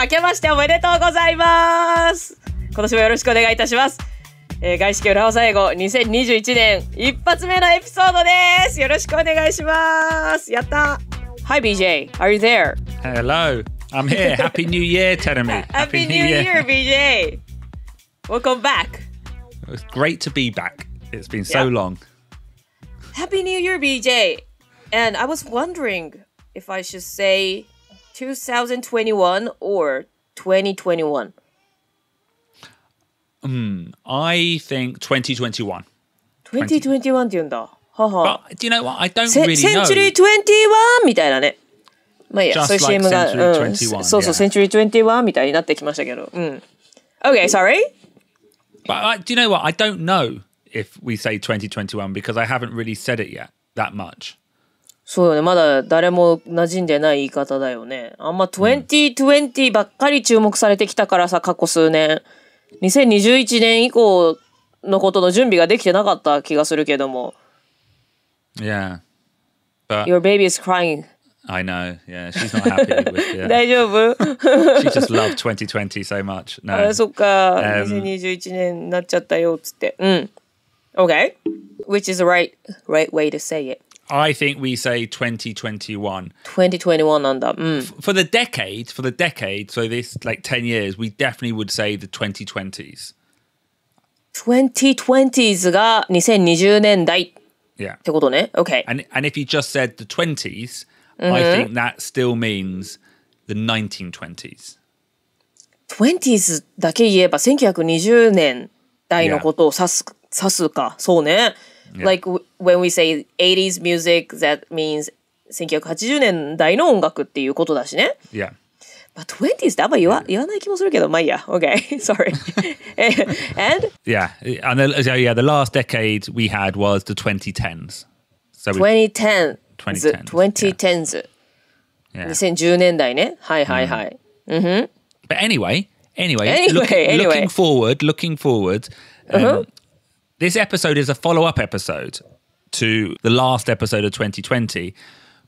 明けましておめでとうございます今年もよろしくお願いいたします。えー、外資系裏技英語2021年一発目のエピソードです。よろしくお願いします。やった。Hi BJ, are you there? Hello, I'm here. Happy New Year, Teremi. Happy, Happy New Year, BJ. Welcome back. It's great to be back. It's been so yeah. long. Happy New Year, BJ. And I was wondering if I should say 2021 or 2021? Mm, I think 2021. 2021って言うんだ。はは。But, do you know what? I don't really know. Century 21みたいなね。まあいいや、そういう CM が、うん、そうそう、Century 21みたいになってきましたけど。うん。Okay, sorry? But do you know what? I don't know if we say 2021 because I haven't really said it yet that much. そうよね。まだ誰も馴染んでない言い方だよね。あんま2020ばっかり注目されてきたからさ、過去数年。2021年以降のことの準備ができてなかった気がするけども。Yeah. But Your baby is crying. I know. Yeah, she's not happy with yeah. 大丈夫 She just loved 2020 so much. No. あそっか。Um, 2021年になっちゃったよっつって。うん。Okay. Which is the right, right way to say it. I think we say 2021. 2021 under. Mm. For the decade, for the decade, so this like 10 years, we definitely would say the 2020s. 2020s が2020年代 yeah. ってことね。Okay. And, and if you just said the 20s, -hmm. I mm-hmm. think that still means the 1920s. 20s だけ言えば1920年代のことを指す,、yeah. 指すか。そうね。yeah. Like when we say 80s music, that means 1980年代の音楽っていうことだしね。Yeah. まあ、20s ってあんま言わ,言わない気もするけど、まあいいや。Okay, sorry. and? Yeah, and the, yeah, the last decade we had was the 2010s. So 2010s. 2010s. 2010s. 2010s. Yeah. 2010年代ね。はいはいはい。Mm. Mm -hmm. But anyway, anyway, anyway, look, anyway, looking forward, looking forward, um, uh -huh. This episode is a follow up episode to the last episode of 2020,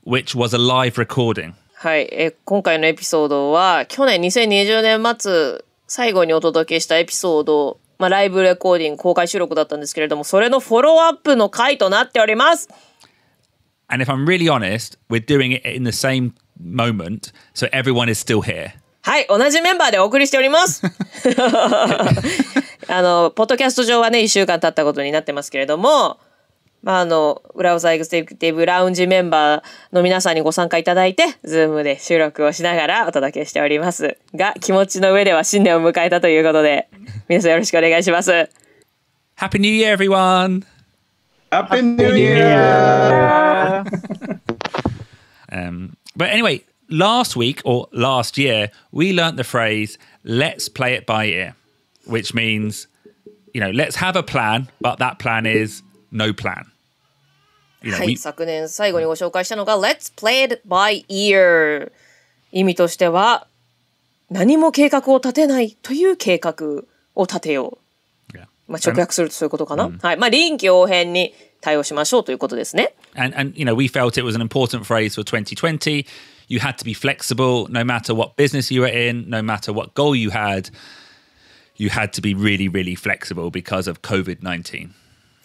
which was a live recording. はい、え今回のエピソードは去年2020年末最後にお届けしたエピソード、まあ、ライブレコーディング公開収録だったんですけれどもそれのフォローアップの回となっております。And if I'm really honest, we're doing it in the same moment, so everyone is still here. はい、同じメンバーでお送りしております。あの、ポッドキャスト上はね、一週間経ったことになってますけれども、まあ、あの、ウザエグゼクティブラウンジメンバーの皆さんにご参加いただいて、ズームで収録をしながらお届けしておりますが、気持ちの上では新年を迎えたということで、皆さんよろしくお願いします。Happy New Year, everyone! Happy New Year! um, but anyway, last week or last year, we learnt the phrase, let's play it by ear, which means, you know, let's have a plan, but that plan is no plan. You know, はい、we... 昨年最後にご紹介したのが、Let's play it by ear。意味としては、何も計画を立てないという計画を立てよう。Yeah. まあ直訳するとそういうことかな。はい。まあ臨機応変に対応しましょうということですね。And, and, you know, we felt it was an important phrase for 2020. You had to be flexible no matter what business you were in, no matter what goal you had. You had to be really, really flexible because of COVID 19.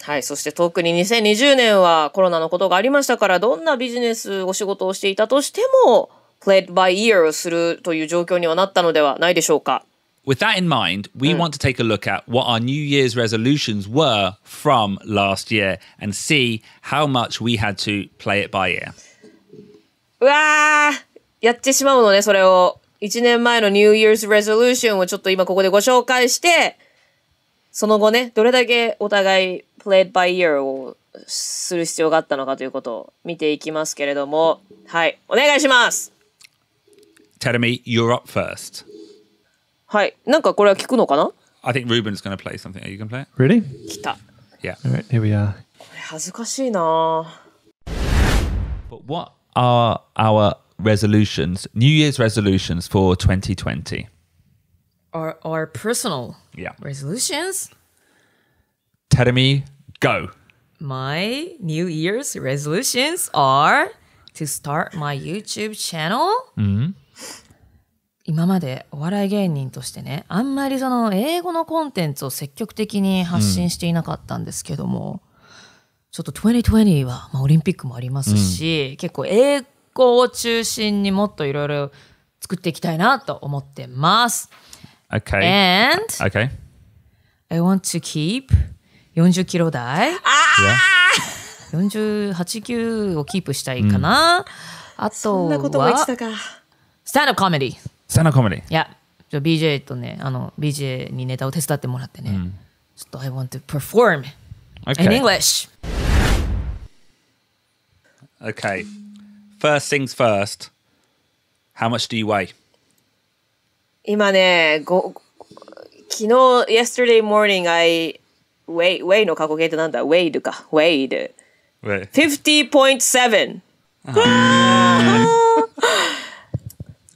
はい。そして特に2020年はコロナのことがありましたから、どんなビジネス、お仕事をしていたとしても、played by ear をするという状況にはなったのではないでしょうか。With that in mind, we hmm. want to take a look at what our New Year's resolutions were from last year and see how much we had to play it by ear. うわーやってしまうのね、それを。1年前の New Year's Resolution をちょっと今ここでご紹介して、その後ね、どれだけお互い played by y ear をする必要があったのかということを見ていきますけれども、はい、お願いします Tell me, you're up first. はい、なんかこれは聞くのかな I think Ruben's g o n n a play something. Are you g o n n a play it? Really? 来た。Yeah. Alright, here we are. これ恥ずかしいなぁ。But what are our resolutions, New Year's resolutions for 2020? Our, our personal yeah. resolutions? Teremi, go. My New Year's resolutions are to start my YouTube channel. 今までお笑い芸人としてねあんまりその英語のコンテンツを積極的に発信していなかったんですけども、ちょっと2020は、まあ、オリンピックもありますし、うん、結構英語を中心にもっといろいろ作っていきたいなと思ってます。Okay. And okay. I want to keep 40キロ台。ああ、yeah. 48、9をキープしたいかな。うん、あとは、そんなことも言ってたか。スタンドコメディ。スタンドコメディ。いや、じゃ BJ とね、あの、BJ にネタを手伝ってもらってね。うん、ちょっと I want to perform、okay. in English。Okay. First things first. How much do you weigh? 今ね、ご昨日、yesterday morning, I weigh, weigh の過去形ってなんだ ?weighed か。weighed。50.7!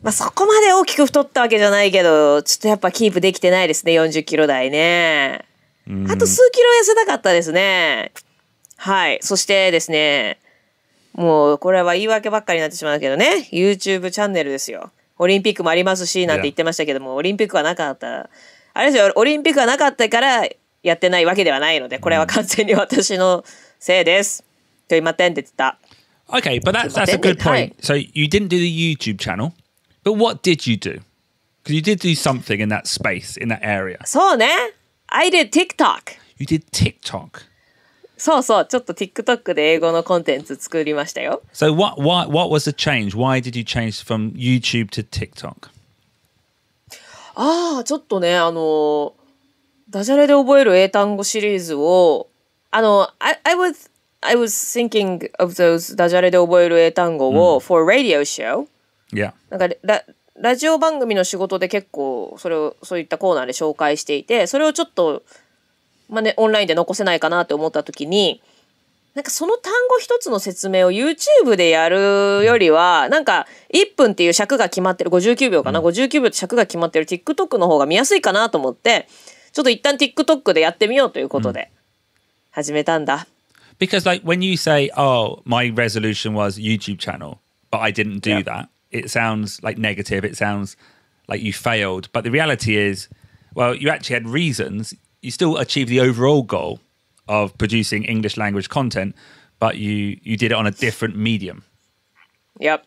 まあそこまで大きく太ったわけじゃないけど、ちょっとやっぱキープできてないですね、40キロ台ね。あと数キロ痩せたかったですね。はい。そしてですね、もう、これは言い訳ばっかりになってしまうけどね。YouTube チャンネルですよ。オリンピックもありますし、なんて言ってましたけども、オリンピックはなかった。あれですよ、オリンピックはなかったからやってないわけではないので、これは完全に私のせいです。と今点で言った。Okay, but that's, that's a good point. So you didn't do the YouTube channel, but what did you do? Because you did do something in that space, in that area. So, I did TikTok. You did TikTok. そうそう、ちょっと TikTok で英語のコンテンツ作りましたよ。So what why what was the change? Why did you change from YouTube to TikTok? ああ、ちょっとね、あのダジャレで覚える英単語シリーズをあの I I was I was thinking of those ダジャレで覚える英単語を、mm. for radio show. Yeah. なんかララジオ番組の仕事で結構それをそういったコーナーで紹介していて、それをちょっとまあね、オンラインで残せないかなって思った時に、なんかその単語一つの説明を YouTube でやるよりは、なんか1分っていう尺が決まってる、59秒かな、うん、59秒って尺が決まってる TikTok の方が見やすいかなと思って、ちょっと一旦 TikTok でやってみようということで、始めたんだ。Because like when you say, oh, my resolution was YouTube channel, but I didn't do that, it sounds like negative, it sounds like you failed. But the reality is, well, you actually had reasons. you still achieve the overall goal of producing English language content, but you you did it on a different medium. Yep.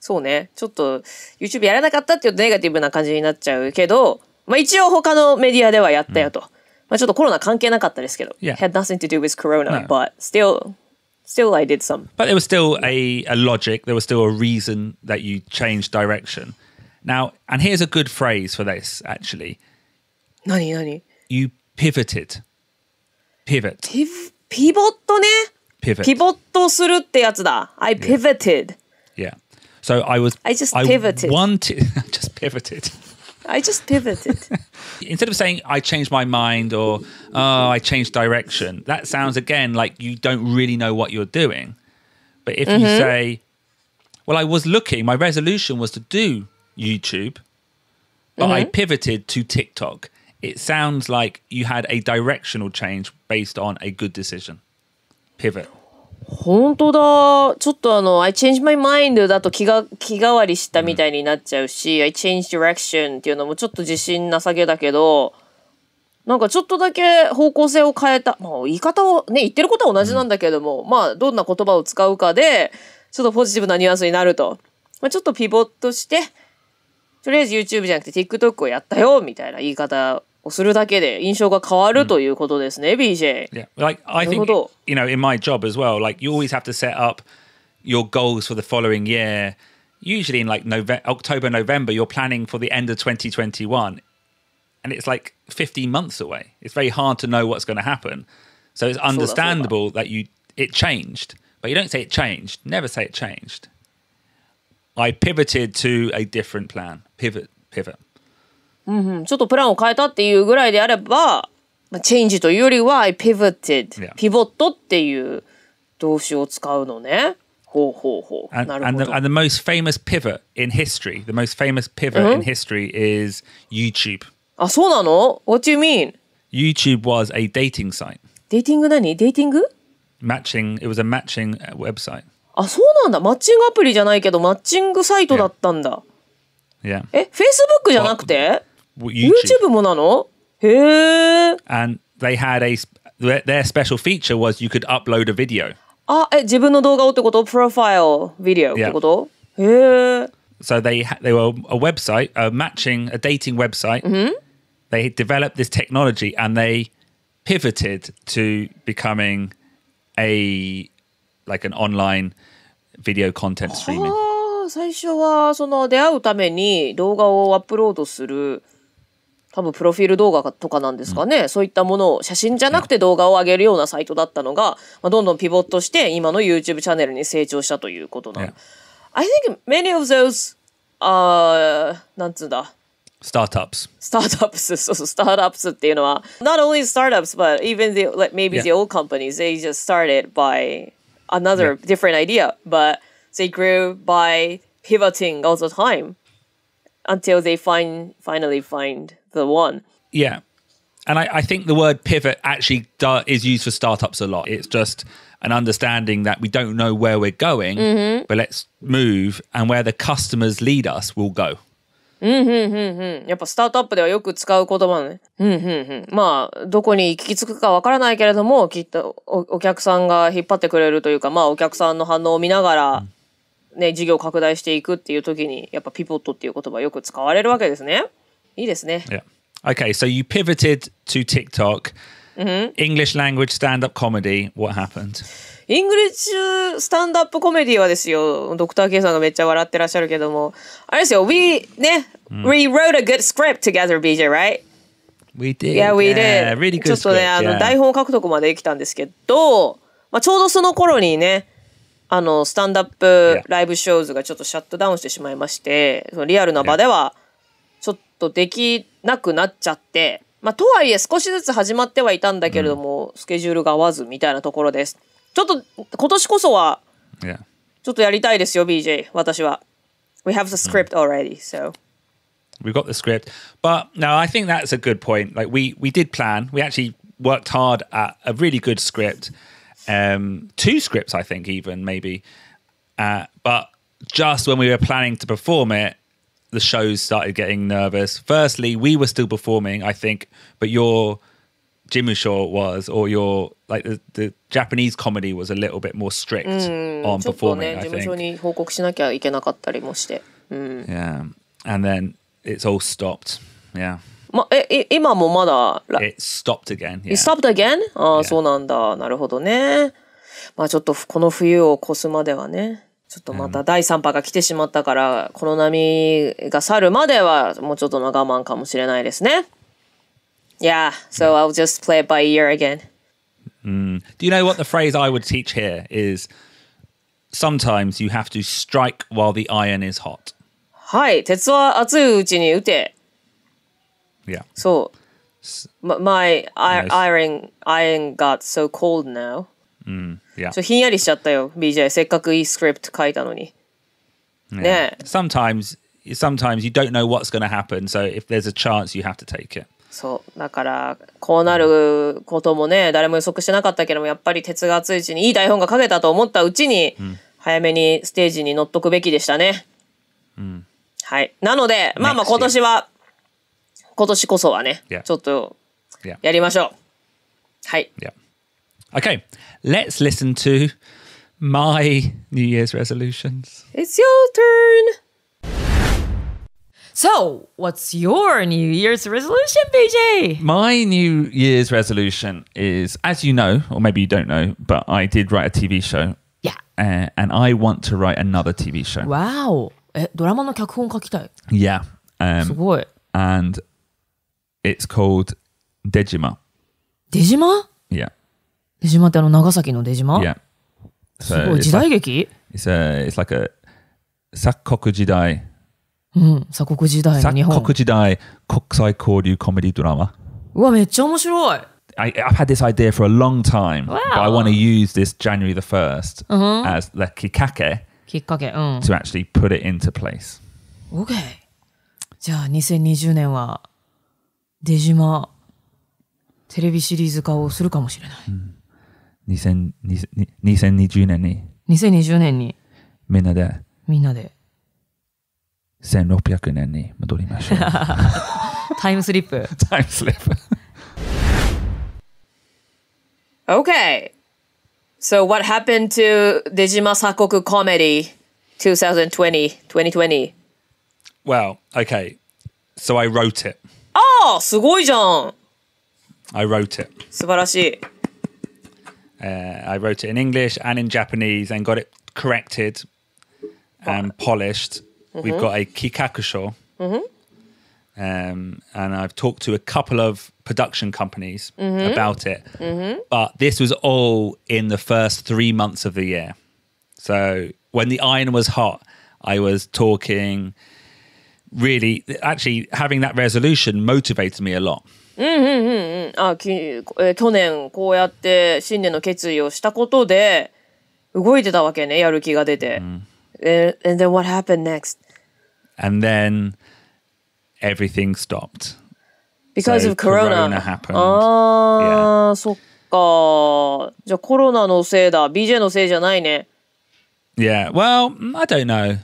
そうね。ちょっと YouTube やらなかったっていうとネガティブな感じになっちゃうけど、まあ一応他のメディアではやったよと。まあちょっとコロナ関係なかったですけど。Yeah. Had nothing to do with corona, no. but still still I did some. But there was still a, a logic, there was still a reason that you changed direction. Now, and here's a good phrase for this actually. 何何 You pivoted. Pivot. ピボットね。Pivot. I pivoted. Yeah. So I was. I just pivoted. I just pivoted. I just pivoted. Instead of saying I changed my mind or oh I changed direction, that sounds again like you don't really know what you're doing. But if mm-hmm. you say, well, I was looking, my resolution was to do YouTube, but mm-hmm. I pivoted to TikTok. it sounds like you had a directional change based on a good decision. Pivot. 本当だ。ちょっとあの、I change my mind だと気が、気変わりしたみたいになっちゃうし、うん、I change direction っていうのもちょっと自信なさげだけど、なんかちょっとだけ方向性を変えた。まあ言い方を、ね、言ってることは同じなんだけども、うん、まあどんな言葉を使うかで、ちょっとポジティブなニュアンスになると。まあちょっとピボットして、とりあえず YouTube じゃなくて TikTok をやったよみたいな言い方をするだけで印象が変わるということですね、mm. like I think you know in my job as well, like you always have to set up your goals for the following year. Usually in like November, October, November, you're planning for the end of 2021, and it's like 15 months away. It's very hard to know what's going to happen, so it's understandable that you it changed, but you don't say it changed. Never say it changed. I pivoted to a different plan. Pivot, pivot. うんうん、ちょっとプランを変えたっていうぐらいであれば、まあ、チェンジというよりは mm-hmm. pivoted, pivoted、yeah. ピボットっていう動詞を使うのね。ほうほうほう。And, なるほど。And the, and the most famous pivot in history, the most famous pivot mm-hmm. in history is YouTube. あ、そうなの ah, ?What do you mean? YouTube was a dating site. デーティング何デーティング Matching, it was a matching uh, website. あ、そうなんだ。マッチングアプリじゃないけど、マッチングサイトだったんだ。Yeah. え、Facebook じゃなくて YouTube. YouTube もなのへえ。And they had a, their special feature was you could upload a video. あ、え、自分の動画をってことプロファイル、ビデオってこと、yeah. へえ。So they, they were a website, a matching, a dating website.、Mm hmm. They developed this technology and they pivoted to becoming a like an online ビデオコンテンツ streaming. 最初はその出会うために動画をアップロードする多分プロフィール動画とかなんですかね、うん、そういったものを写真じゃなくて動画を上げるようなサイトだったのが、まあ、どんどんピボットして今の YouTube チャンネルに成長したということなの。Yeah. I think many of those, uh, なんつうんだ。Startups. Startups. So, so startups っていうのは、not only startups, but even the, like, maybe yeah. the old companies, they just started by another yeah. different idea, but they grew by pivoting all the time until they find finally find the one. Yeah. And I, I think the word pivot actually do, is used for startups a lot. It's just an understanding that we don't know where we're going, mm-hmm. but let's move and where the customers lead us, we'll go. うんうんうんうん。やっぱスタートアップではよく使う言葉ね。うんうんうん。まあ、どこに行き着くかわからないけれども、きっとお客さんが引っ張ってくれるというか、まあお客さんの反応を見ながら、ね、事業拡大していくっていう時に、やっぱピボットっていう言葉よく使われるわけですね。いいですね。Yeah. Okay, so you pivoted to TikTok. English language stand up comedy, what happened? イングリッシュスタンドアップコメディはですよ、ドクター K さんがめっちゃ笑ってらっしゃるけども、あれですよ、We ね、mm. We wrote a good script together, BJ, right? We did. Yeah, we did. Yeah, really、ちょっとね、あの台本を書くとこまで来たんですけど、まあ、ちょうどその頃にね、あのスタンドアップライブショーズがちょっとシャットダウンしてしまいまして、そのリアルな場ではちょっとできなくなっちゃって、まあ、とはいえ少しずつ始まってはいたんだけれども、スケジュールが合わずみたいなところです。ちょっと今年こそは、ちょっとやりたいですよ、BJ、私は。We have the script already, so. We've got the script. But no, I think that's a good point. Like we we did plan. We actually worked hard at a really good script. Um, two scripts, I think, even maybe. Uh, but just when we were planning to perform it, the shows started getting nervous. Firstly, we were still performing, I think, but your Jimushaw was, or your like the, the Japanese comedy was a little bit more strict mm, on performing. I think. Yeah, and then it's all stopped. Yeah. ま、え、今もまだ、It eh, stopped again. Yeah. It stopped again? ああ、yeah. Ah, そうなんだ。なるほどね。まあちょっとこの冬を越すまではね。ちょっとまた第3波が来てしまったから、うん、この波が去るまではもうちょっとの我慢かもしれないですね。Yeah, so I'll just play it by ear again. Mm. Do you know what the phrase I would teach here is? Sometimes you have to strike while the iron is hot. はい、鉄は熱いうちに打て。Yeah. そう。My iron, iron got so cold now. Mm. Yeah. ちょひんやりしちゃったよ、BJ。せっかくいいスクリプト書いたのに。Yeah. ね Sometimes, sometimes you don't know what's going to happen, so if there's a chance, you have to take it. そうだからこうなることもね誰も予測してなかったけどもやっぱり鉄が熱いうちにいい台本が書けたと思ったうちに、うん、早めにステージに乗っとくべきでしたね。うん、はいなのでまあまあ今年は今年こそはね、ちょっとやりましょう。はい。Okay, let's listen to my New Year's resolutions. It's your turn. So, what's your New Year's resolution, BJ? My New Year's resolution is, as you know, or maybe you don't know, but I did write a TV show. Yeah. Uh, and I want to write another TV show. Wow. え、ドラマの脚本書きたい。Yeah. Eh, um, and it's called Dejima. Dejima? Yeah. 出島ってあの長崎の出島 Yeah. す So ごい、時 it's 代 like, 劇 it's, a, it's like a 鎖国時代、うん、鎖国時代の日鎖国時代国際交流コメディドラマ。うわ、めっちゃ面白い。I, I've had this idea for a long time, but I Wow. want to use this January the 1st as the kikake to actually put it into place. OK。a じゃあ、2020年は、出島、テレビシリーズ化をするかもしれない。2020年に2020年にみんなでみんなで1600年に戻りましょうタイムスリップタイムスリップ Okay So what happened to Dejima Sakoku comedy 2020 2020 Well okay So I wrote it ああすごいじゃん I wrote it 素晴らしい Uh, I wrote it in English and in Japanese and got it corrected and polished. Mm-hmm. We've got a Kikakusho. Mm-hmm. Um, and I've talked to a couple of production companies mm-hmm. about it. Mm-hmm. But this was all in the first three months of the year. So when the iron was hot, I was talking really, actually, having that resolution motivated me a lot うんうんうんうん。あ、き、えー、去年こうやって新年の決意をしたことで、動いてたわけね、やる気が出て。うん、え and then what happened next? And then everything stopped. Because so of corona. corona happened. ああ、yeah. そっか。じゃあコロナのせいだ。BJ のせいじゃないね。Yeah, well, I don't know.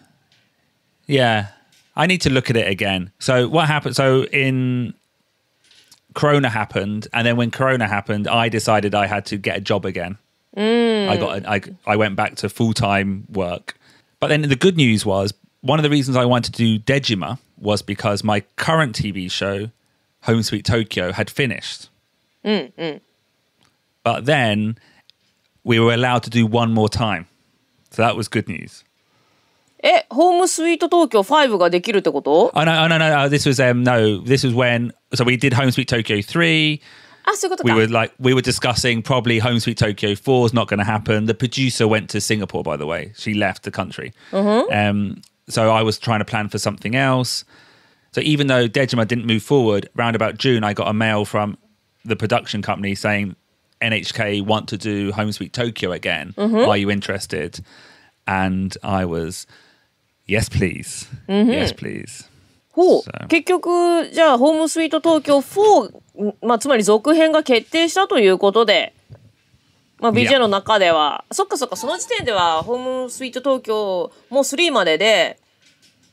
Yeah, I need to look at it again. So what happened? So in Corona happened, and then when Corona happened, I decided I had to get a job again. Mm. I got I went back to full time work. But then the good news was one of the reasons I wanted to do Dejima was because my current TV show, Home Sweet Tokyo, had finished. Mm, mm. But then we were allowed to do one more time. So that was good news. え、ホームスイート東京5ができるってこと Oh no, oh, no, no, no. Oh, this was um no. This was when so we did Home Sweet Tokyo three. Ah, we were like we were discussing probably Home Sweet Tokyo four is not going to happen. The producer went to Singapore, by the way. She left the country. Mm-hmm. Um, so I was trying to plan for something else. So even though Dejima didn't move forward, round about June, I got a mail from the production company saying NHK want to do Home Sweet Tokyo again. Mm-hmm. Are you interested? And I was Yes, please. Yes, please. ほう、結局、じゃあ、ホームスイート東京4、まあ、つまり続編が決定したということで、まあ、BJ の中では、そっかそっか、その時点では、ホームスイート東京も3までで、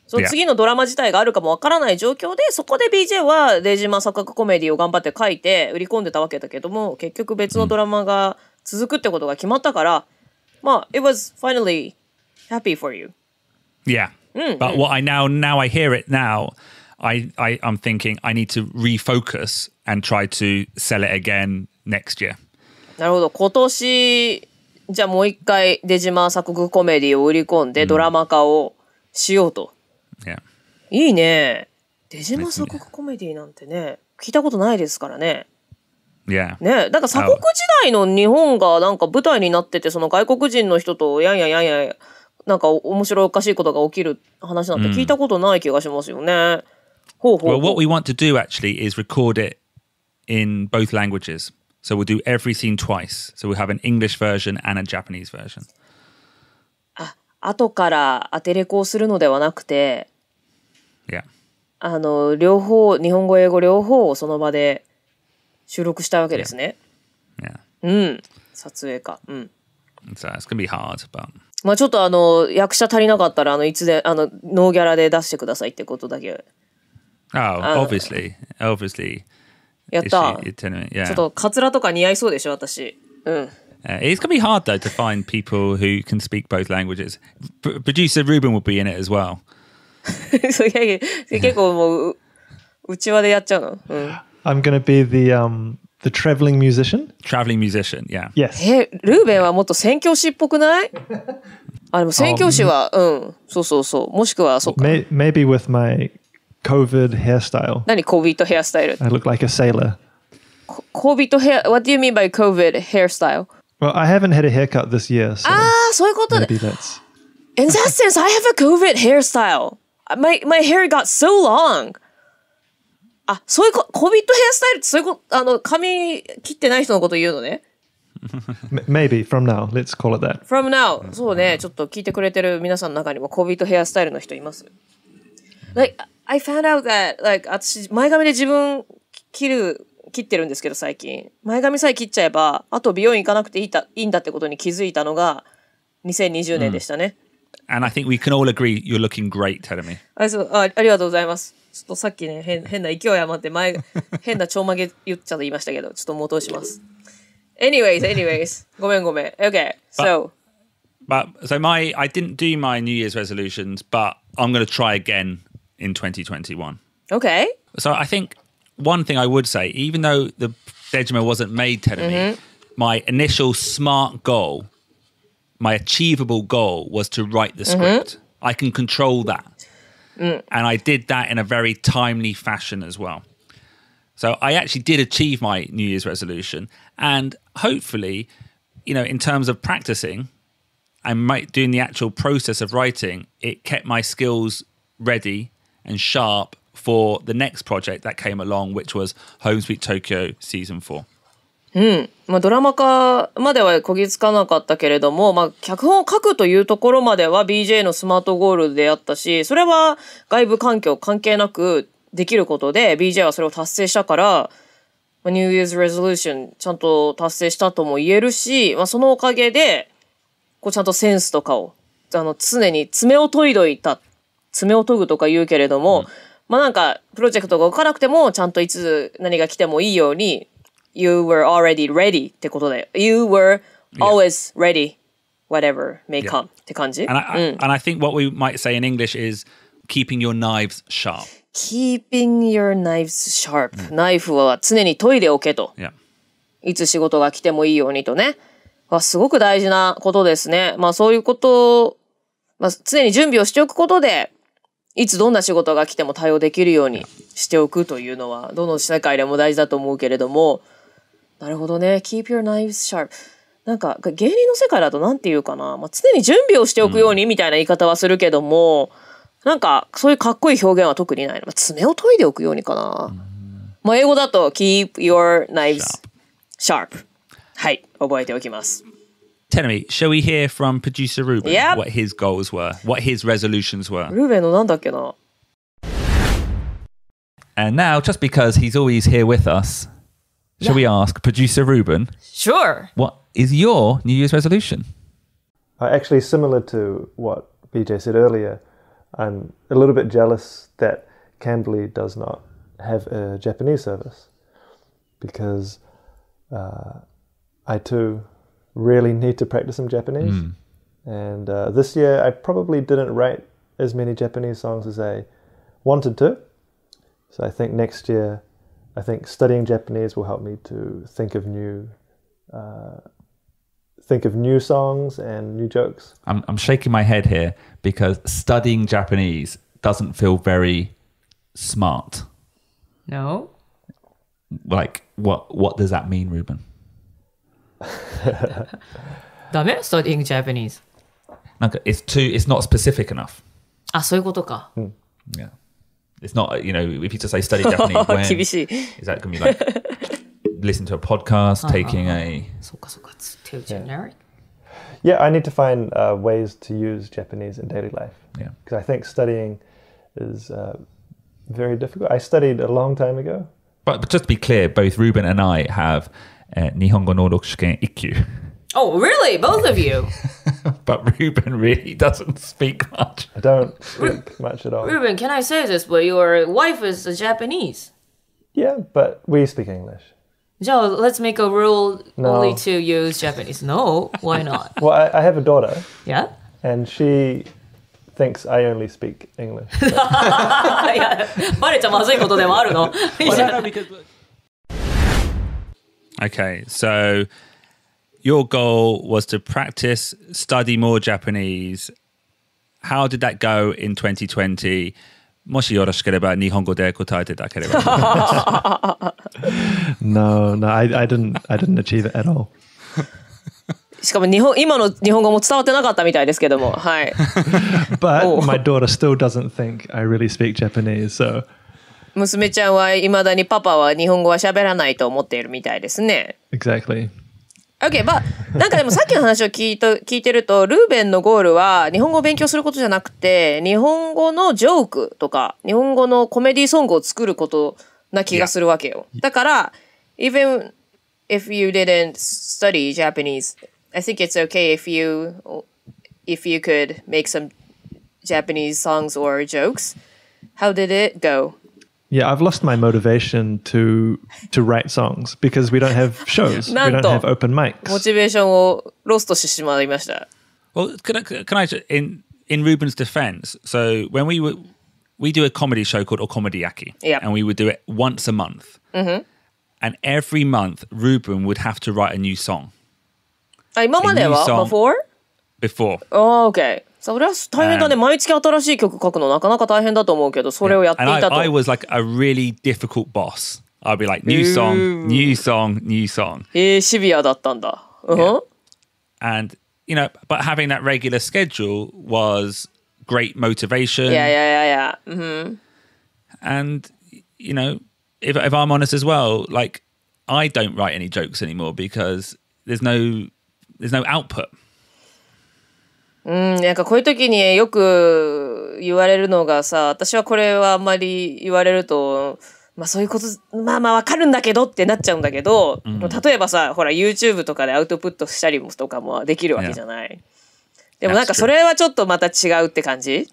その次のドラマ自体があるかもわからない状況で、そこで BJ は、出島錯覚コメディを頑張って書いて、売り込んでたわけだけども、結局別のドラマが続くってことが決まったから、まあ、it was finally happy for you. Yeah. Mm, but mm. what I now now I hear it now, I, I I'm thinking I need to refocus and try to sell it again next year. なるほど。今年じゃあもう一回出島作具コメディを売り込んでドラマ化をしようと。Yeah. いいね。出島作具コメディなんてね、聞いたことないですからね。Yeah. ね、なんか鎖国時代の日本がなんか舞台になっててその外国人の人とやんやんやんやんなんか面白おかしいことが起きる話なんて聞いたことない気がしますよね。Mm. ほうほうほう well, what we want to do actually is record it in both languages. So we'll do every scene twice. So we'll have an English version and a Japanese version. あ、後からアテレコをするのではなくて、yeah. あの、両方、日本語、英語両方をその場で収録したわけですね。Yeah. yeah. うん、撮影か。うん。So it's gonna be hard, but... まあちょっとあの、役者足りなかったら、あの、いつで、あの、ノーギャラで出してくださいってことだけ。ああ、obviously, obviously. やった。ちょっとカツラとか似合いそうでしょ、私。うん。Uh, it's going to be hard, though, to find people who can speak both languages. P producer Ruben will be in it as well. そういやいや、結構もう、うちわでやっちゃうの。うん、I'm going to be the, um, The traveling musician? Traveling musician, yeah. Yes. Eh, maybe with my COVID hairstyle. 何 ?COVID hairstyle? I look like a sailor. COVID hair, what do you mean by COVID hairstyle? Well, I haven't had a haircut this year, so ああ、そういうことで。Maybe ah, that's... In that sense, I have a COVID hairstyle. My, my hair got so long. あ、そういうこ、コビットヘアスタイルってそういうこと、あの、髪切ってない人のこと言うのね。Maybe from now, let's call it that. From now. そうね、ちょっと聞いてくれてる皆さんの中にもコビットヘアスタイルの人います。Like, I found out that, like, 私、前髪で自分切る、切ってるんですけど最近。前髪さえ切っちゃえば、あと美容院行かなくていいたいいんだってことに気づいたのが2020年でしたね。Mm. And I think we can all agree you're looking great, t e r e m i あありがとうございます。ちょっとさっきね変変な勢い余って前変なちょんまげ言っちゃって言いましたけどちょっと戻します anyways anyways ごめんごめん okay so but, but so my I didn't do my New Year's resolutions but I'm going to try again in 2021 okay so I think one thing I would say even though the Dejima wasn't made Tenami mm-hmm. my initial smart goal my achievable goal was to write the mm-hmm. script mm-hmm. I can control that and I did that in a very timely fashion as well. So I actually did achieve my New Year's resolution. And hopefully, you know, in terms of practicing and doing the actual process of writing, it kept my skills ready and sharp for the next project that came along, which was Home Sweet Tokyo Season 4. うん。まあ、ドラマ化まではこぎつかなかったけれども、まあ、脚本を書くというところまでは BJ のスマートゴールであったし、それは外部環境関係なくできることで BJ はそれを達成したから、まあ、New Year's Resolution ちゃんと達成したとも言えるし、まあ、そのおかげで、こうちゃんとセンスとかを、あの、常に爪を研いどいた。爪を研ぐとか言うけれども、うん、まあなんか、プロジェクトが動かなくても、ちゃんといつ何が来てもいいように、you were already ready ってことだよ。You were always ready, whatever may come って感じ。And I, and I think what we might say in English is keeping your knives sharp. Keeping your knives sharp. ナイフは常に研いでおけと。いつ仕事が来てもいいようにとね。すごく大事なことですね。まあそういうことを、まあ、常に準備をしておくことで、いつどんな仕事が来ても対応できるようにしておくというのは、どの世界でも大事だと思うけれども、なるほどね。keep your knives sharp. なんか芸人の世界だと何て言うかな、まあ、常に準備をしておくようにみたいな言い方はするけども、うん、なんかそういうかっこいい表現は特にない、まあ、爪を研いでおくようにかな、うん、まあ、英語だと keep your knives sharp はい覚えておきます Tell me, shall we hear from producer Ruben Yep. what his goals were, what his resolutions were? r ルー e ンのなんだっけな And now, just because he's always here with us, Shall yeah. we ask producer Ruben? Sure. What is your New Year's resolution? Actually, similar to what BJ said earlier, I'm a little bit jealous that Cambly does not have a Japanese service because uh, I too really need to practice some Japanese. Mm. And uh, this year, I probably didn't write as many Japanese songs as I wanted to. So I think next year, I think studying Japanese will help me to think of new, uh, think of new songs and new jokes. I'm, I'm shaking my head here because studying Japanese doesn't feel very smart. No. Like what? What does that mean, Ruben? ダメ studying Japanese. Okay, it's too it's not specific enough. Ah, yeah. It's not, you know, if you just say study Japanese, when, is that going to be like listen to a podcast, uh taking a. So, so too generic. Yeah, I need to find uh, ways to use Japanese in daily life. Yeah. Because I think studying is uh, very difficult. I studied a long time ago. But, but just to be clear, both Ruben and I have uh, Nihongo no Rokushiken ikkyu. Oh, really? Both of you? but Ruben really doesn't speak much. I don't speak much at all. Ruben, can I say this? But your wife is a Japanese. Yeah, but we speak English. So let's make a rule no. only to use Japanese. No, why not? well, I, I have a daughter. Yeah. And she thinks I only speak English. So. okay, so your goal was to practice, study more Japanese. How did that go in 2020? もしよろしければ日本語で答えていただければ。no, no, I, I didn't, I didn't achieve it at all. しかも日本今の日本語も伝わってなかったみたいですけども、はい。But my daughter still doesn't think I really speak Japanese, so. 娘ちゃんはいまだにパパは日本語は喋らないと思っているみたいですね。Exactly. OK、まあ、なんかでもさっきの話を聞いた聞いてると、ルーベンのゴールは日本語を勉強することじゃなくて、日本語のジョークとか、日本語のコメディソングを作ることな気がするわけよ。だから、even if you didn't study Japanese, I think it's okay if you, if you could make some Japanese songs or jokes. How did it go? Yeah, I've lost my motivation to to write songs because we don't have shows. we don't have open mics. モチベーションをロストしてしまいました。Well, can I, can I in in Ruben's defense? So when we were we do a comedy show called Okomediaki, yep. and we would do it once a month. Mm-hmm. And every month, Ruben would have to write a new song. あ、今までは ah, before? Before. Oh, okay. So that's 大変だね。毎月新しい曲書くのなかなか大変だと思うけど、それをやっていたと。I, I was like a really difficult boss. I'd be like new song, new song, new song. えー、シビアだったんだ。うん、yeah. And you know, but having that regular schedule was great motivation. Yeah, yeah, yeah, yeah. hmm And you know, if if I'm honest as well, like I don't write any jokes anymore because there's no there's no output. うん、なんかこういう時によく言われるのがさ、私はこれはあんまり言われると、まあそういうこと、まあまあわかるんだけどってなっちゃうんだけど、うん、例えばさ、ほら YouTube とかでアウトプットしたりもとかもできるわけじゃない。でもなんかそれはちょっとまた違うって感じ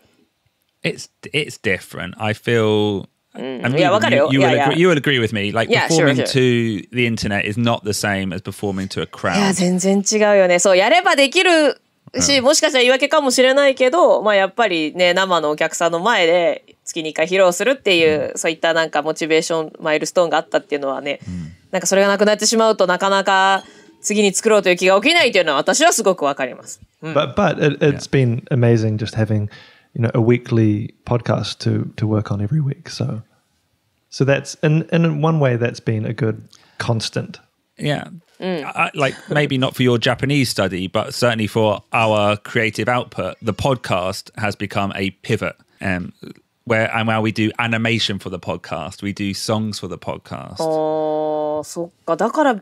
It's, it's different. I feel I mean, yeah, you, you, yeah, will yeah. Agree, you will agree with me. Like performing sure, sure. to the internet is not the same as performing to a crowd. いや全然違うよね。そうやればできるし、もしかしたら言い訳かもしれないけど、まあやっぱりね、生のお客さんの前で月に1回披露するっていう、うん、そういったなんかモチベーション、マイルストーンがあったっていうのはね、うん、なんかそれがなくなってしまうとなかなか次に作ろうという気が起きないというのは私はすごくわかります。うん、but, but it's been amazing just having, you know, a weekly podcast to, to work on every week. So, so that's, i n in one way that's been a good constant. Yeah, Mm. I, like maybe not for your Japanese study, but certainly for our creative output, the podcast has become a pivot. Um, where and where we do animation for the podcast, we do songs for the podcast. ああ、そっか。だから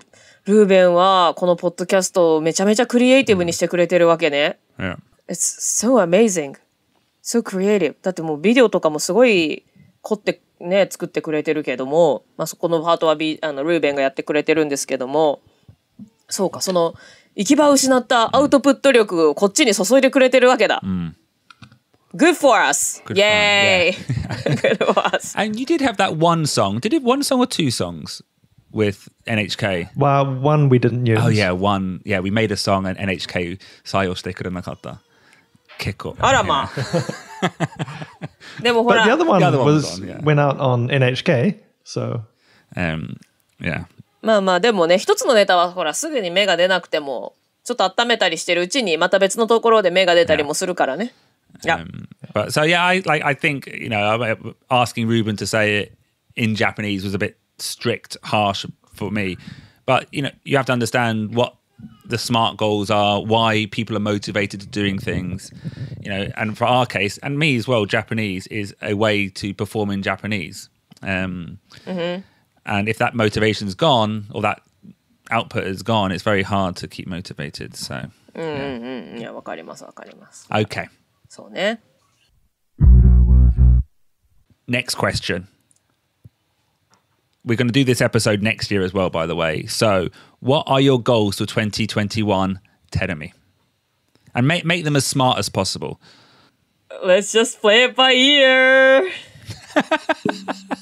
ルーベンはこのポッドキャストをめちゃめちゃクリエイティブにしてくれてるわけね。Yeah. It's so amazing, so creative. だってもうビデオとかもすごい凝ってね作ってくれてるけども、まあそこのパートはビあのルーベンがやってくれてるんですけども。そうか、その、行き場を失ったアウトプット力をこっちに注いでくれてるわけだ。うん Good for us. Good Yay. Fun, yeah. Good for us. And you did have that one song. Did it one song or two songs with NHK? Well, one we didn't use. Oh, yeah, one. Yeah, we made a song and NHK 採用してくれなかった。結構。あらまあ。でもほら。But h e other one, the other one was, was on, yeah. went out on NHK, so. Um, yeah. まあまあでもね一つのネタはほらすぐに芽が出なくてもちょっと温めたりしてるうちにまた別のところで芽が出たりもするからね。Yeah. Um, but so yeah, I like I think you know asking Ruben to say it in Japanese was a bit strict, harsh for me. But you know you have to understand what the smart goals are, why people are motivated to doing things, you know. And for our case, and me as well, Japanese is a way to perform in Japanese. Um, mm-hmm. And if that motivation's gone or that output is gone, it's very hard to keep motivated. So. Mm, yeah. Mm, mm. Okay. So. Next question. We're going to do this episode next year as well, by the way. So, what are your goals for 2021, me And make, make them as smart as possible. Let's just play it by ear.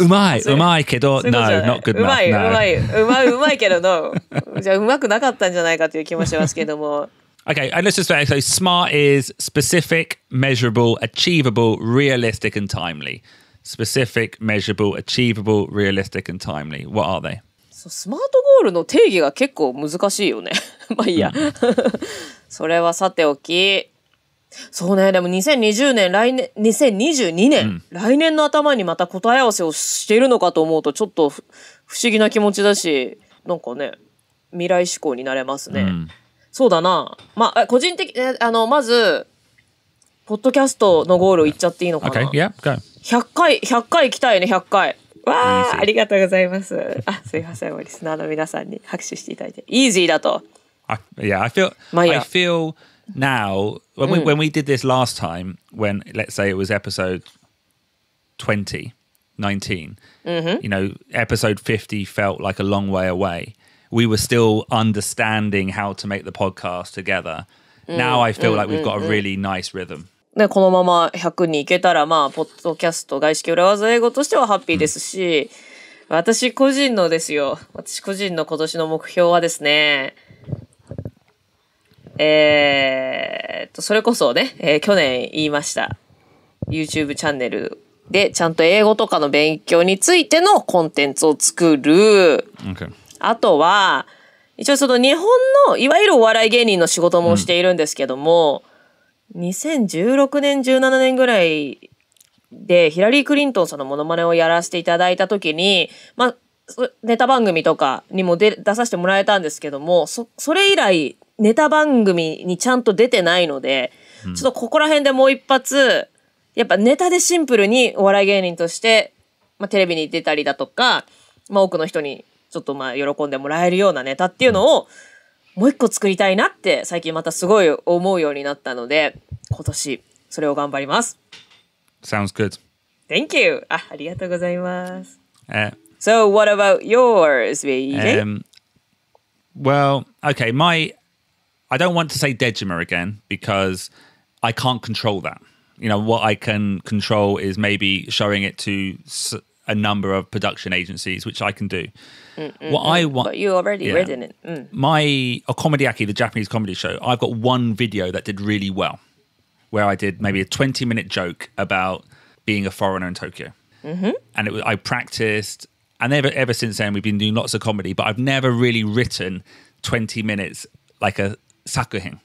うまい、うまいけど、no, not good うまい、うまい、うまい、うまいけど、no。じゃあ、うまくなかったんじゃないかという気もしますけども。Okay, and let's just say s SMART is specific, measurable, achievable, realistic, and timely. Specific, measurable, achievable, realistic, and timely. What are they? スマートゴールの定義が結構難しいよね。まあいいや。それはさておき、そうね、でも2020年、来年、2022年、うん、来年の頭にまた答え合わせをしているのかと思うと、ちょっと不思議な気持ちだし、なんかね、未来志向になれますね。うん、そうだな。まあ、個人的、あの、まず、ポッドキャストのゴールを言っちゃっていいのかな ?Okay, yeah, 100回、100回行きたいね、100回。わあ、ありがとうございます。あ、すいません、リスナーの皆さんに拍手していただいて。イージーだと。I, yeah, I feel, I feel now when mm. we when we did this last time, when let's say it was episode 20, 19, mm-hmm. you know, episode 50 felt like a long way away. We were still understanding how to make the podcast together. Mm. Now I feel mm like we've mm, got a mm. really nice rhythm. ね、このまま100に行けたら、まあ、ポッドキャスト外資系裏技英語としてはハッピーですし、私個人のですよ。私個人の今年の目標はですね、えー、と、それこそね、えー、去年言いました。YouTube チャンネルで、ちゃんと英語とかの勉強についてのコンテンツを作る。あとは、一応その日本の、いわゆるお笑い芸人の仕事もしているんですけども、うん、2016年、17年ぐらいで、ヒラリー・クリントンさんのモノマネをやらせていただいた時に、まあ、ネタ番組とかにも出させてもらえたんですけども、そ、それ以来、ネタ番組にちゃんと出てないので、うん、ちょっとここら辺でもう一発、やっぱネタでシンプルにお笑い芸人として、まあ、テレビに出たりだとか、まあ、多くの人にちょっとまあ喜んでもらえるようなネタっていうのを、もう一個作りたいなって最近またすごい思うようになったので、今年それを頑張ります。Sounds good. Thank you. あ、ありがとうございます。Uh, so what about yours, BJ? Um, well, okay, my I don't want to say Dejima again because I can't control that. You know, what I can control is maybe showing it to a number of production agencies, which I can do. Mm-mm-mm. What I want, but you already yeah, written it. Mm. My Okomediaki, the Japanese comedy show, I've got one video that did really well, where I did maybe a twenty-minute joke about being a foreigner in Tokyo, mm-hmm. and it was, I practiced, and ever ever since then we've been doing lots of comedy, but I've never really written twenty minutes like a sakuhin,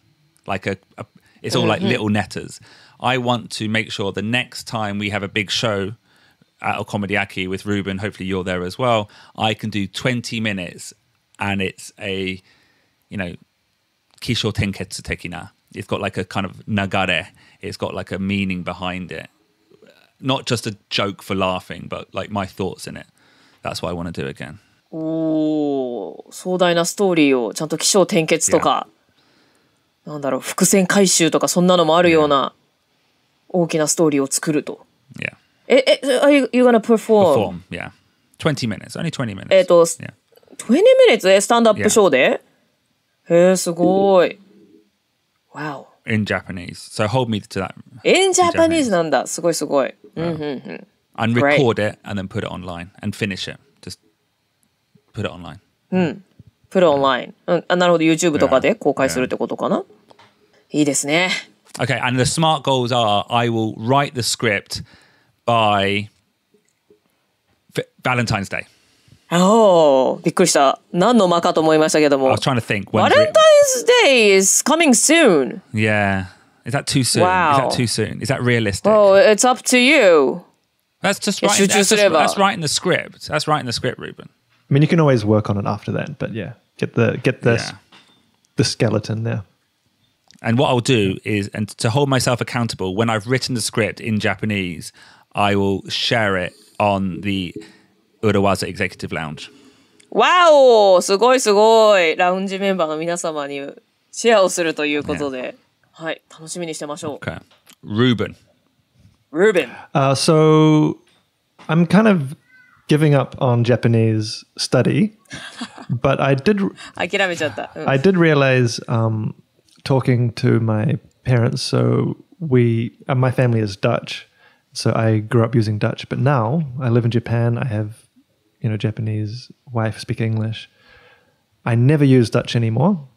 like a, a it's all mm-hmm. like little netters. I want to make sure the next time we have a big show at a comedy Okomediaki with Ruben, hopefully you're there as well. I can do 20 minutes, and it's a you know kisho tenketsu tekina. It's got like a kind of nagare. It's got like a meaning behind it, not just a joke for laughing, but like my thoughts in it. That's what I want to do again. おお、壮大なストーリーをちゃんと起承転結とかなんだろう、伏線回収とかそんなのもあるような大きなストーリーを作ると。Yeah. It, it, are you, you gonna perform? Perform, yeah. 20 minutes, only 20 minutes. えっと、yeah. 20 minutes? え、スタンドアップショーで、yeah. へえ、すごい。Wow. In Japanese. So hold me to that. In Japanese なんだ。すごいすごい。うんうんうん。And record it and then put it online and finish it. Just put it online. うん。put it online. うん。なるほど。YouTube とかで公開するってことかな。Yeah. いいですね。Okay, and the smart goals are I will write the script by Valentine's Day. Oh, おお、びっくりした。何の間かと思いましたけども。I was trying to think. Valentine's Day is coming soon. Yeah. Is that too soon? Wow. Is that too soon? Is that realistic? Oh, it's up to you. That's just writing, that's, just, that's writing the script. That's writing the script, Ruben. I mean, you can always work on it after that, but yeah, get the get the yeah. the skeleton there. And what I'll do is, and to hold myself accountable, when I've written the script in Japanese, I will share it on the Urawaza Executive Lounge. Wow! すごいすごいラウンジメンバーの皆様にシェアをするということで、yeah. Ruben. Ruben. Uh, so, I'm kind of giving up on Japanese study, but I did. I did realize um, talking to my parents. So we, my family is Dutch, so I grew up using Dutch. But now I live in Japan. I have, you know, Japanese wife, speak English. I never use Dutch anymore,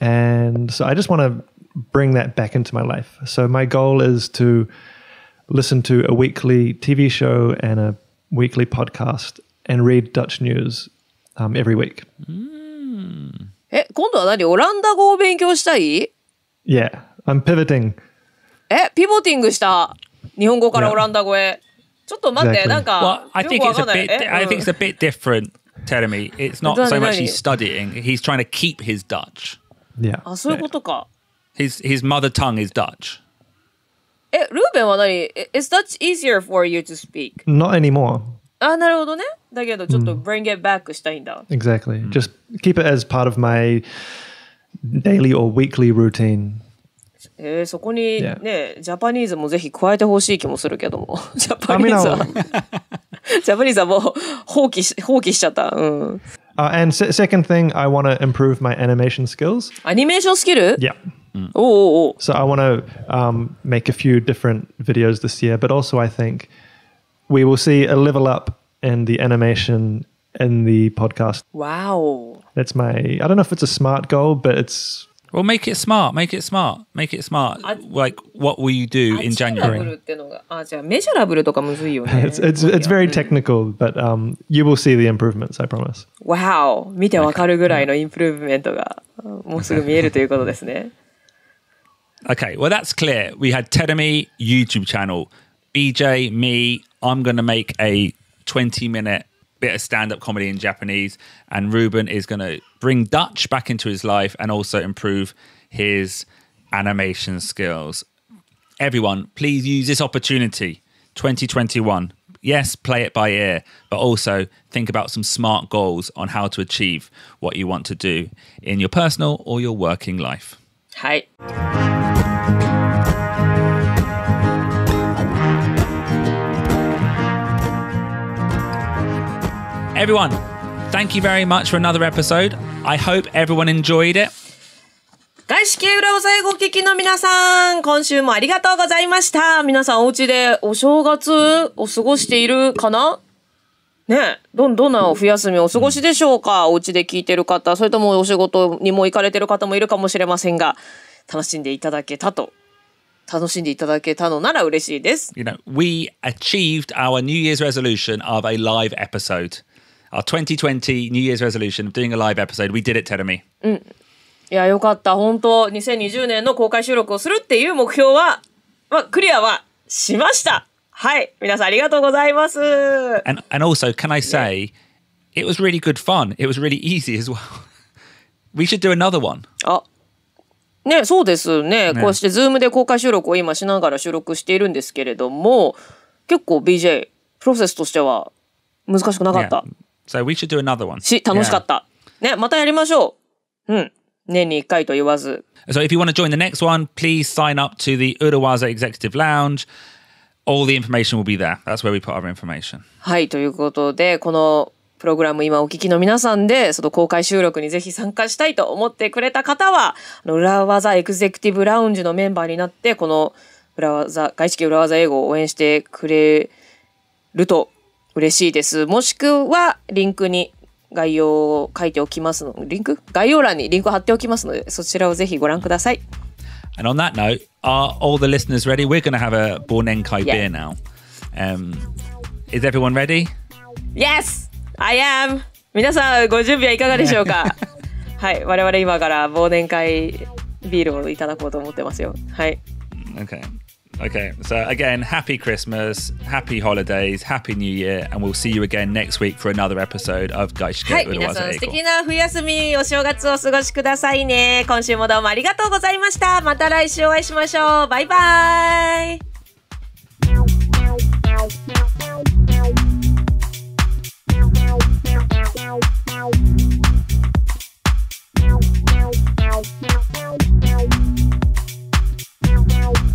and so I just want to bring that back into my life. So my goal is to listen to a weekly TV show and a weekly podcast and read Dutch news um, every week. Mm. え、今度は何オランダ語を勉強したい Yeah, I'm pivoting. え、ピボティングした。日本語からオランダ語へ。ちょっと待って、なんか。Well, I think it's a bit, I think it's a bit different, Teremi. It's not so much he's studying, he's trying to keep his Dutch. Yeah. あ、そういうことか。His, his mother tongue is Dutch. え、ルーベンは何 ?Is Dutch easier for you to speak? Not anymore. あなるほどねだけどちょっと bring it back mm. just keep it as part of my daily or weekly routine えー、そこにね、ジャパニーズもぜひ加えてほしい気もするけどもジャパニーズはジャパニーズはもう放棄し放棄しちゃったうん Uh, and se- second thing, I want to improve my animation skills. アニメーションスキル Yeah. おうおうおう mm. oh, oh, oh. So I want to um, make a few different videos this year, but also I think we will see a level up in the animation in the podcast. Wow. That's my, I don't know if it's a smart goal, but it's. Well, make it smart. Make it smart. Make it smart. like, what will you do in January? Ah, it's, it's, it's very technical, but um, you will see the improvements, I promise. Wow. 見てわかるぐらいのインプルーブメントがもうすぐ見えるということですね。Okay, well, that's clear. We had Tedemy YouTube channel. BJ, me, I'm going to make a 20 minute bit of stand up comedy in Japanese. And Ruben is going to bring Dutch back into his life and also improve his animation skills. Everyone, please use this opportunity 2021. Yes, play it by ear, but also think about some smart goals on how to achieve what you want to do in your personal or your working life. Hi. Everyone, thank you very much for another episode. I hope everyone enjoyed it. 外資系裏を最後聞きの皆さん、今週もありがとうございました。皆さんお家でお正月を過ごしているかなねどんどんなお冬休みお過ごしでしょうかお家で聞いてる方、それともお仕事にも行かれてる方もいるかもしれませんが、楽しんでいただけたと。楽しんでいただけたのなら嬉しいです。You know, we achieved our New Year's resolution of a live episode. our 2020 New Year's resolution of doing a live episode. We did it, Terumi. うん。いや、よかった。本当、2020年の公開収録をするっていう目標は、まあ、クリアはしました。はい。皆さんありがとうございます。And, and also, can I say, Yeah. it was really good fun. It was really easy as well. We should do another one. あ。ね、そうですね。ねこうして、ズームで公開収録を今しながら収録しているんですけれども、結構 BJ、プロセスとしては難しくなかった。Yeah. So we should do another one. し、楽しかった。ね、またやりましょう。うん。年に1回と言わず。So if you want to join the next one, please sign up to the Urawaza Executive Lounge. All the information will be there. That's where we put our information. はい、ということで、このプログラム今お聞きの皆さんで、その公開収録にぜひ参加したいと思ってくれた方は、あの裏技エグゼクティブラウンジのメンバーになって、この裏技、外資系裏技英語を応援してくれると嬉しいです。もしくは、リンクに概要を書いておきますの、リンク概要欄にリンクを貼っておきますので、そちらをぜひご覧ください。And on that note, are all the listeners ready? We're going to have a Bornenkai beer now. Um, is everyone ready? Yes, I am. 皆さんご準備はいかがでしょうか。はい、我々今から忘年会ビールをいただこうと思ってますよ。はい。Okay. Okay, so again, happy Christmas, happy holidays, happy New Year, and we'll see you again next week for another episode of 外資系はい、皆さん素敵な冬休み、お正月をお過ごしくださいね。今週もどうもありがとうございました。また来週お会いしましょう。バイバイ。Now, now, now, now.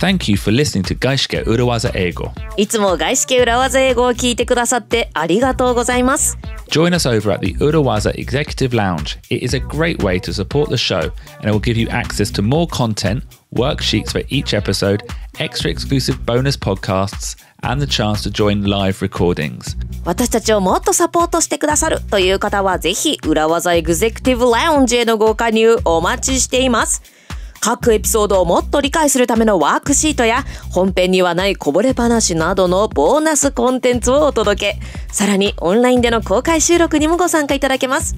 Thank you for listening to 外資系裏技英語いつも外資系裏技英語を聞いてくださってありがとうございます Join us over at the Urawaza Executive Lounge. It is a great way to support the show and it will give you access to more content, worksheets for each episode, extra exclusive bonus podcasts, and the chance to join live recordings. 私たちをもっとサポートしてくださるという方はぜひ裏技 Executive Lounge へのご加入お待ちしています。各エピソードをもっと理解するためのワークシートや本編にはないこぼれ話などのボーナスコンテンツをお届けさらにオンラインでの公開収録にもご参加いただけます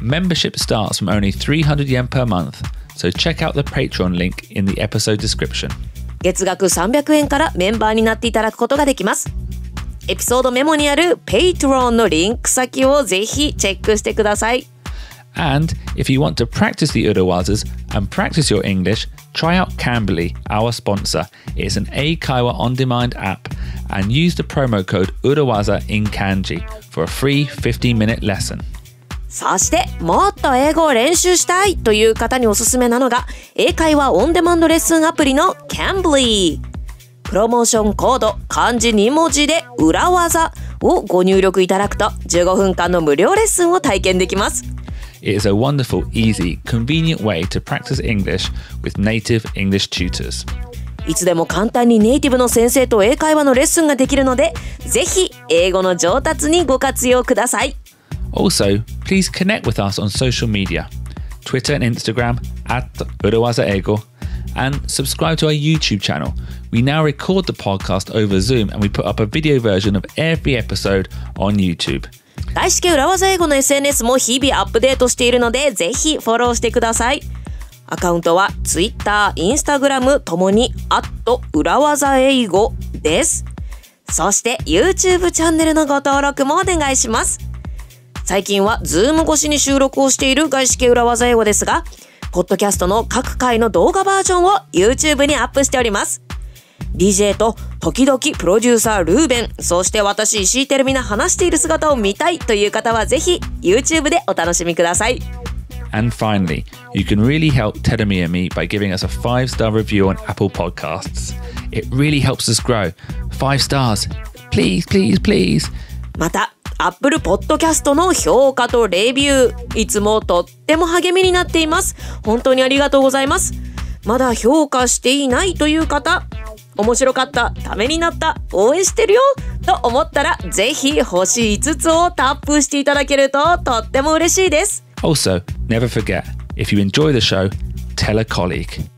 Membership starts from only 300 yen per month so check out the Patreon link in the episode description 月額300円からメンバーになっていただくことができますエピソードメモにある Patreon のリンク先をぜひチェックしてください And if you want to practice the Udawazas and practice your English, try out Cambly, our sponsor. It's an Aikawa on demand app, and use the promo code Udawaza in Kanji for a free 15 minute lesson. そして、もっと英語を練習したいという方におすすめなのが、英会話オンデマンドレッスンアプリの Cambly。プロモーションコード漢字2文字で裏技をご入力いただくと15分間の無料レッスンを体験できます。it is a wonderful, easy, convenient way to practice English with native English tutors. いつでも簡単にネイティブの先生と英会話のレッスンができるので、ぜひ英語の上達にご活用ください。Also, please connect with us on social media Twitter and Instagram at Urawaza and subscribe to our YouTube channel. We now record the podcast over Zoom and we put up a video version of every episode on YouTube. 外資系裏技英語の SNS も日々アップデートしているので、ぜひフォローしてください。アカウントは Twitter、Instagram ともに、アット裏技英語です。そして YouTube チャンネルのご登録もお願いします。最近は Zoom 越しに収録をしている外資系裏技英語ですが、ポッドキャストの各回の動画バージョンを YouTube にアップしております。DJ と時々プロデューサールーベン、そして私石井てるみな話している姿を見たいという方はぜひ YouTube でお楽しみください。And finally, you can really help t e d m i and me by giving us a five star review on Apple Podcasts. It really helps us grow. Five stars. Please, please, please. また、Apple Podcast の評価とレビュー。いつもとっても励みになっています。本当にありがとうございます。まだ評価していないという方、面白かった、ためになった、応援してるよと思ったら、ぜひ星5つをタップしていただけるととっても嬉しいです。Also, never forget, if you enjoy the show, tell a colleague.